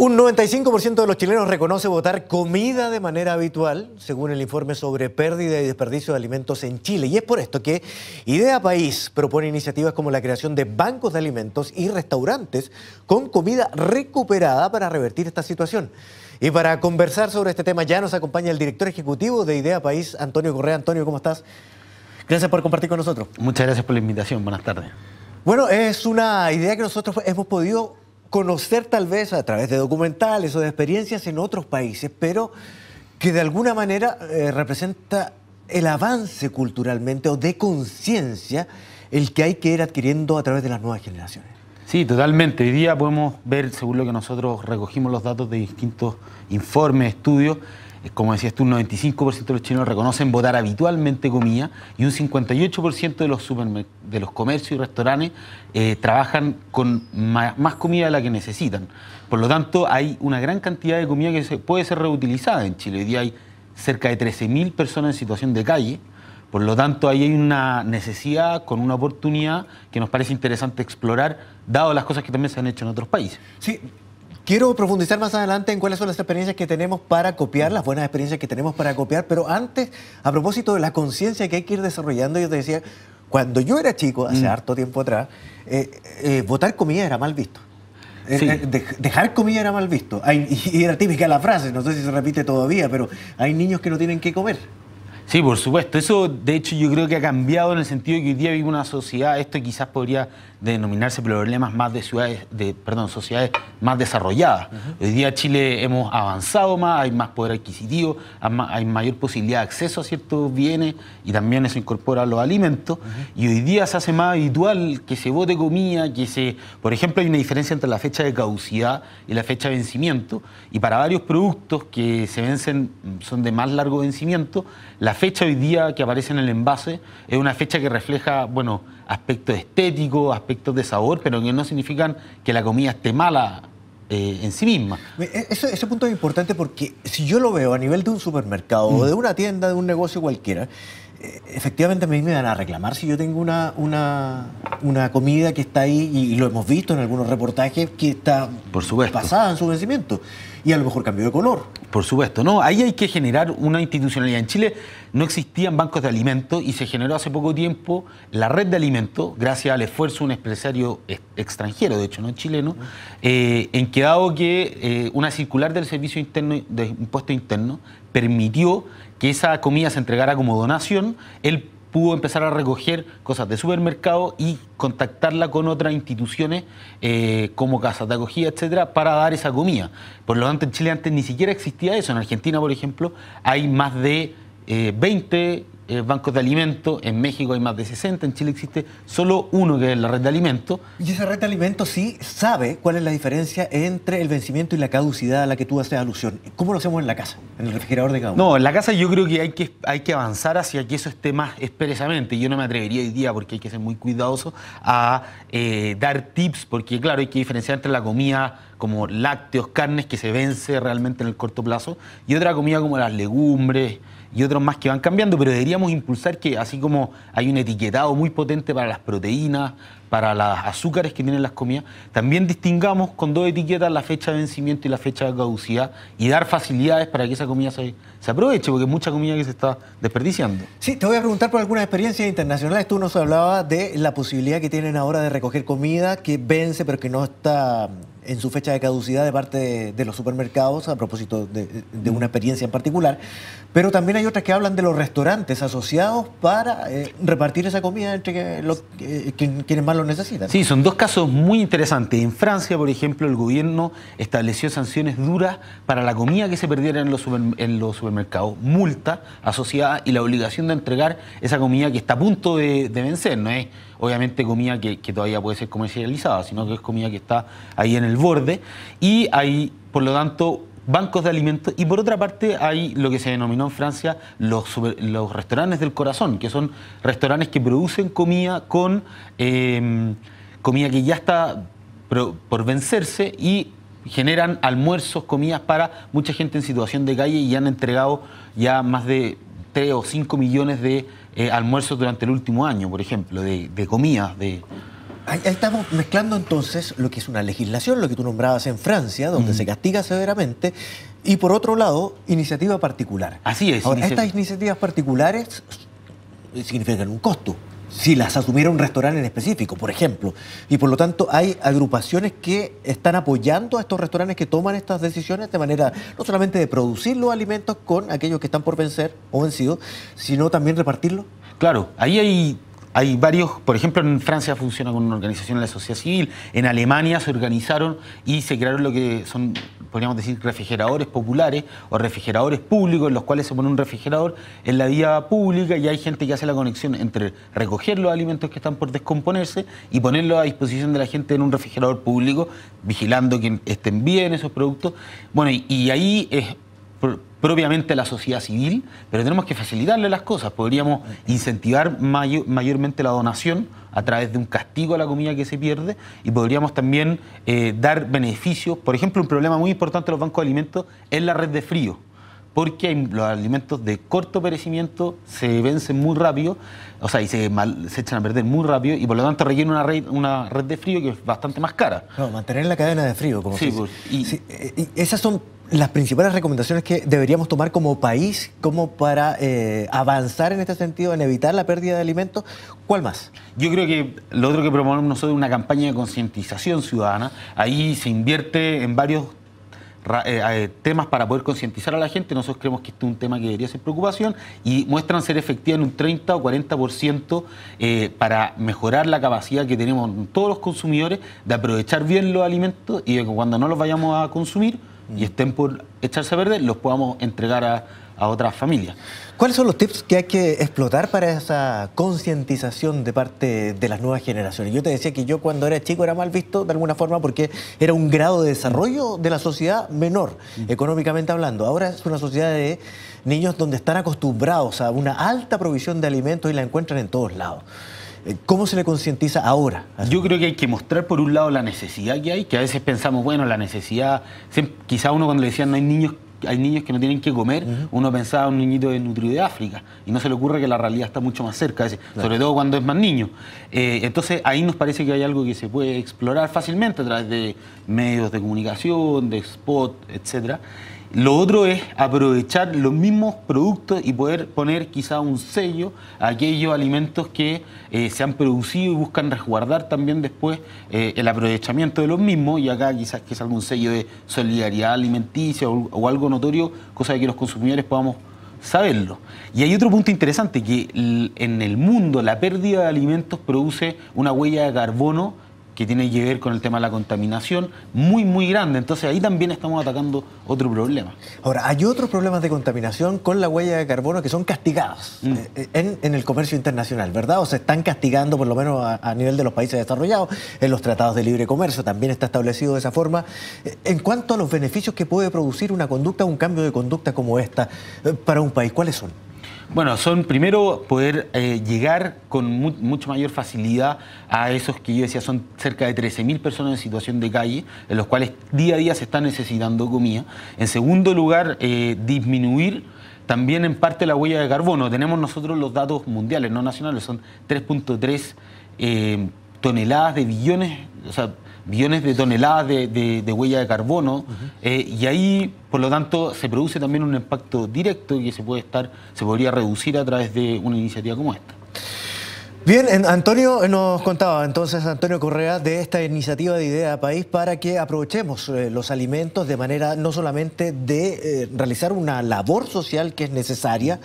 Un 95% de los chilenos reconoce votar comida de manera habitual, según el informe sobre pérdida y desperdicio de alimentos en Chile. Y es por esto que Idea País propone iniciativas como la creación de bancos de alimentos y restaurantes con comida recuperada para revertir esta situación. Y para conversar sobre este tema ya nos acompaña el director ejecutivo de Idea País, Antonio Correa. Antonio, ¿cómo estás? Gracias por compartir con nosotros. Muchas gracias por la invitación. Buenas tardes. Bueno, es una idea que nosotros hemos podido conocer tal vez a través de documentales o de experiencias en otros países, pero que de alguna manera eh, representa el avance culturalmente o de conciencia el que hay que ir adquiriendo a través de las nuevas generaciones. Sí, totalmente. Hoy día podemos ver, según lo que nosotros recogimos los datos de distintos informes, estudios, como decías tú, un 95% de los chinos reconocen votar habitualmente comida y un 58% de los, de los comercios y restaurantes eh, trabajan con más, comida de la que necesitan. Por lo tanto, hay una gran cantidad de comida que se puede ser reutilizada en Chile. Hoy día hay cerca de 13.000 personas en situación de calle. Por lo tanto, ahí hay una necesidad con una oportunidad que nos parece interesante explorar, dado las cosas que también se han hecho en otros países. Sí, Quiero profundizar más adelante en cuáles son las experiencias que tenemos para copiar, las buenas experiencias que tenemos para copiar, pero antes, a propósito de la conciencia que hay que ir desarrollando, yo te decía, cuando yo era chico, hace mm. harto tiempo atrás, eh, eh, votar comida era mal visto. Eh, dejar comida era mal visto. y era típica la frase, no sé si se repite todavía, pero hay niños que no tienen que comer. Sí, por supuesto. Eso, de hecho, yo creo que ha cambiado en el sentido de que hoy día vive una sociedad, esto quizás podría denominarse problemas más de ciudades, de, perdón, sociedades más desarrolladas. Hoy día Chile hemos avanzado más, hay más poder adquisitivo, hay mayor posibilidad de acceso a ciertos bienes y también eso incorpora los alimentos. Y hoy día se hace más habitual que se vote comida, que se... Por ejemplo, hay una diferencia entre la fecha de caducidad y la fecha de vencimiento. Y para varios productos que se vencen, son de más largo vencimiento, la fecha hoy día que aparece en el envase es una fecha que refleja, bueno, aspectos estéticos, aspectos de sabor, pero que no significan que la comida esté mala eh, en sí misma. E, ese punto es importante porque si yo lo veo a nivel de un supermercado o de mm. una tienda, de un negocio cualquiera, eh, efectivamente a mí me van a reclamar si yo tengo una, una, comida que está ahí, y, lo hemos visto en algunos reportajes, que está Por pasada en su vencimiento. Y a lo mejor cambió de color, por supuesto, no, ahí hay que generar una institucionalidad. En Chile no existían bancos de alimentos y se generó hace poco tiempo la red de alimentos, gracias al esfuerzo de un empresario extranjero, de hecho, no chileno, eh, en que dado que eh, una circular del Servicio Interno de Impuesto Interno permitió que esa comida se entregara como donación, el pudo empezar a recoger cosas de supermercado y contactarla con otras instituciones eh, como casas de acogida, etcétera, para dar esa comida. Por lo tanto, en Chile antes ni siquiera existía eso. En Argentina, por ejemplo, hay más de 20 eh, eh, bancos de alimentos, en México hay más de 60, en Chile existe solo uno que es la red de alimentos. Y esa red de alimentos sí sabe cuál es la diferencia entre el vencimiento y la caducidad a la que tú haces alusión. ¿Cómo lo hacemos en la casa, en el refrigerador de cada uno? No, en la casa yo creo que hay que, hay que avanzar hacia que eso esté más expresamente. Yo no me atrevería hoy día, porque hay que ser muy cuidadoso, a eh, dar tips, porque claro, hay que diferenciar entre la comida como lácteos, carnes, que se vence realmente en el corto plazo, y otra comida como las legumbres, y otros más que van cambiando, pero deberíamos impulsar que, así como hay un etiquetado muy potente para las proteínas, para los azúcares que tienen las comidas, también distingamos con dos etiquetas la fecha de vencimiento y la fecha de caducidad y dar facilidades para que esa comida se, se aproveche, porque es mucha comida que se está desperdiciando. Sí, te voy a preguntar por algunas experiencias internacionales. Tú nos hablabas de la posibilidad que tienen ahora de recoger comida que vence pero que no está en su fecha de caducidad de parte de, los supermercados a propósito de, una experiencia en particular, pero también hay otras que hablan de los restaurantes asociados para eh, repartir esa comida entre eh, quienes más lo necesitan. Sí, son dos casos muy interesantes. En Francia, por ejemplo, el gobierno estableció sanciones duras para la comida que se perdiera en los, supermercados, multa asociada y la obligación de entregar esa comida que está a punto de, vencer, ¿no es? obviamente comida que, todavía puede ser comercializada, sino que es comida que está ahí en el borde y hay, por lo tanto, bancos de alimentos y por otra parte hay lo que se denominó en Francia los, restaurantes del corazón, que son restaurantes que producen comida con em, comida que ya está por, por vencerse y generan almuerzos, comidas para mucha gente en situación de calle y han entregado ya más de 3 o 5 millones de eh, almuerzos durante el último año, por ejemplo, de, de comidas, Ahí, estamos mezclando entonces lo que es una legislación, lo que tú nombrabas en Francia, donde se castiga severamente, y por otro lado, iniciativa particular. Así es. estas iniciativas particulares significan un costo si las asumiera un restaurante en específico, por ejemplo. Y por lo tanto hay agrupaciones que están apoyando a estos restaurantes que toman estas decisiones de manera no solamente de producir los alimentos con aquellos que están por vencer o vencidos, sino también repartirlos. Claro, ahí hay hay varios, por ejemplo, en Francia funciona con una organización de la sociedad civil, en Alemania se organizaron y se crearon lo que son, podríamos decir, refrigeradores populares o refrigeradores públicos, en los cuales se pone un refrigerador en la vía pública y hay gente que hace la conexión entre recoger los alimentos que están por descomponerse y ponerlos a disposición de la gente en un refrigerador público, vigilando que estén bien esos productos. Bueno, y, y ahí es propiamente la sociedad civil, pero tenemos que facilitarle las cosas. Podríamos incentivar mayormente la donación a través de un castigo a la comida que se pierde y podríamos también eh, dar beneficios. Por ejemplo, un problema muy importante de los bancos de alimentos es la red de frío porque los alimentos de corto perecimiento se vencen muy rápido, o sea, y se, echan a perder muy rápido, y por lo tanto requieren una red, una red de frío que es bastante más cara. No, mantener la cadena de frío, como pues, eh, esas son las principales recomendaciones que deberíamos tomar como país, como para eh, avanzar en este sentido, en evitar la pérdida de alimentos, ¿cuál más? Yo creo que lo otro que proponemos nosotros es una campaña de concientización ciudadana. Ahí se invierte en varios eh, eh, temas para poder concientizar a la gente. Nosotros creemos que este es un tema que debería ser preocupación y muestran ser efectiva en un 30 o 40% para mejorar la capacidad que tenemos todos los consumidores de aprovechar bien los alimentos y de cuando no los vayamos a consumir, y estén por echarse verde, los podamos entregar a, otras familias. ¿Cuáles son los tips que hay que explotar para esa concientización de parte de las nuevas generaciones? Yo te decía que yo cuando era chico era mal visto de alguna forma porque era un grado de desarrollo de la sociedad menor, mm. económicamente hablando. Ahora es una sociedad de niños donde están acostumbrados a una alta provisión de alimentos y la encuentran en todos lados. Eh, ¿Cómo se le concientiza ahora? Yo creo que hay que mostrar por un lado la necesidad que hay, que a veces pensamos, bueno, la necesidad, quizá uno cuando le decían no hay niños hay niños que no tienen que comer, uno pensaba un niñito de Nutri de África, y no se le ocurre que la realidad está mucho más cerca, sobre todo cuando es más niño. Eh, entonces ahí nos parece que hay algo que se puede explorar fácilmente a través de medios de comunicación, de spot, etcétera. Lo otro es aprovechar los mismos productos y poder poner quizá un sello a aquellos alimentos que eh, se han producido y buscan resguardar también después eh, el aprovechamiento de los mismos. Y acá quizás que sea un sello de solidaridad alimenticia o algo notorio, cosa de que los consumidores podamos saberlo. Y hay otro punto interesante, que en el mundo la pérdida de alimentos produce una huella de carbono que tiene que ver con el tema de la contaminación, muy, muy grande. Entonces ahí también estamos atacando otro problema. Ahora, hay otros problemas de contaminación con la huella de carbono que son castigados mm. eh, eh, en, el comercio internacional, ¿verdad? O se están castigando, por lo menos a, nivel de los países desarrollados, en los tratados de libre comercio, también está establecido de esa forma. Eh, en cuanto a los beneficios que puede producir una conducta, un cambio de conducta como esta para un país, ¿cuáles son? Bueno, son primero poder eh, llegar con mucho mucha mayor facilidad a esos que yo decía son cerca de 13.000 personas en situación de calle, en los cuales día a día se está necesitando comida. En segundo lugar, eh, disminuir también en parte la huella de carbono. Tenemos nosotros los datos mundiales, no nacionales, son 3.3 eh, toneladas de billones, o sea, billones de toneladas de, huella de carbono eh, y ahí, por lo tanto, se produce también un impacto directo que se puede estar, se podría reducir a través de una iniciativa como esta. Bien, Antonio eh, nos contaba entonces Antonio Correa de esta iniciativa de Idea País para que aprovechemos eh, los alimentos de manera no solamente de realizar una labor social que es necesaria,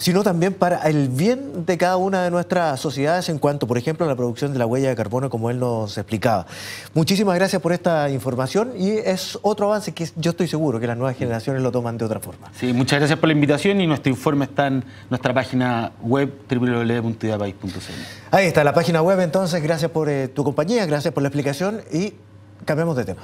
sino también para el bien de cada una de nuestras sociedades en cuanto, por ejemplo, a la producción de la huella de carbono, como él nos explicaba. Muchísimas gracias por esta información y es otro avance que yo estoy seguro que las nuevas generaciones lo toman de otra forma. Sí, muchas gracias por la invitación y nuestro informe está en nuestra página web www.ideapaís.cl. Ahí está la página web, entonces, gracias por eh, tu compañía, gracias por la explicación y cambiamos de tema.